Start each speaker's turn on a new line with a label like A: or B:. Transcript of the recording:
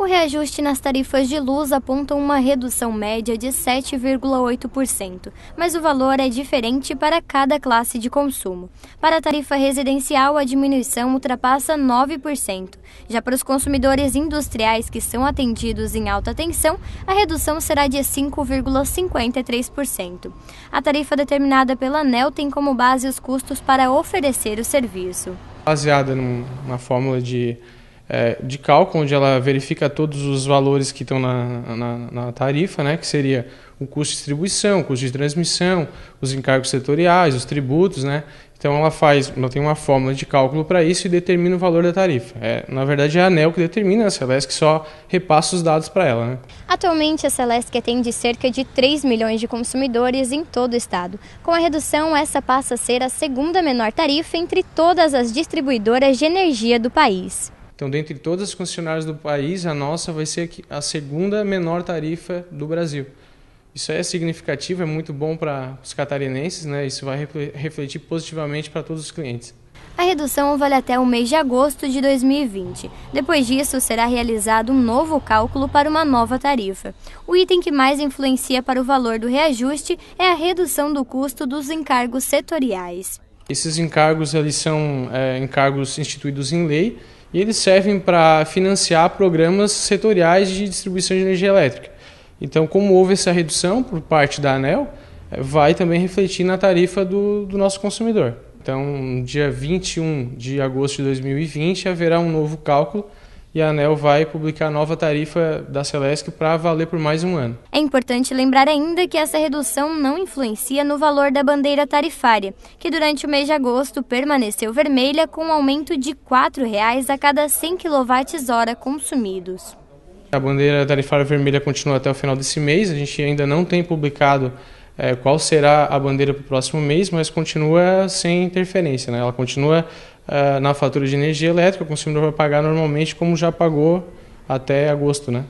A: O reajuste nas tarifas de luz aponta uma redução média de 7,8%, mas o valor é diferente para cada classe de consumo. Para a tarifa residencial, a diminuição ultrapassa 9%. Já para os consumidores industriais que são atendidos em alta tensão, a redução será de 5,53%. A tarifa determinada pela ANEL tem como base os custos para oferecer o serviço.
B: Baseada numa fórmula de é, de cálculo, onde ela verifica todos os valores que estão na, na, na tarifa, né, que seria o custo de distribuição, o custo de transmissão, os encargos setoriais, os tributos, né? Então ela faz, ela tem uma fórmula de cálculo para isso e determina o valor da tarifa. É, na verdade é a ANEL que determina, a Celesc só repassa os dados para ela. Né?
A: Atualmente a Celesc atende cerca de 3 milhões de consumidores em todo o estado. Com a redução, essa passa a ser a segunda menor tarifa entre todas as distribuidoras de energia do país.
B: Então, dentre todas as concessionárias do país, a nossa vai ser a segunda menor tarifa do Brasil. Isso é significativo, é muito bom para os catarinenses, né? Isso vai refletir positivamente para todos os clientes.
A: A redução vale até o mês de agosto de 2020. Depois disso, será realizado um novo cálculo para uma nova tarifa. O item que mais influencia para o valor do reajuste é a redução do custo dos encargos setoriais.
B: Esses encargos eles são é, encargos instituídos em lei e eles servem para financiar programas setoriais de distribuição de energia elétrica. Então, como houve essa redução por parte da ANEL, eh, vai também refletir na tarifa do, do nosso consumidor. Então, dia 21 de agosto de 2020, haverá um novo cálculo e a ANEL vai publicar a nova tarifa da Celesc para valer por mais um ano.
A: É importante lembrar ainda que essa redução não influencia no valor da bandeira tarifária, que durante o mês de agosto permaneceu vermelha com um aumento de R$ 4,00 a cada 100 kWh consumidos.
B: A bandeira tarifária vermelha continua até o final desse mês, a gente ainda não tem publicado eh, qual será a bandeira para o próximo mês, mas continua sem interferência, né? ela continua ah, na fatura de energia elétrica, o consumidor vai pagar normalmente como já pagou até agosto, né?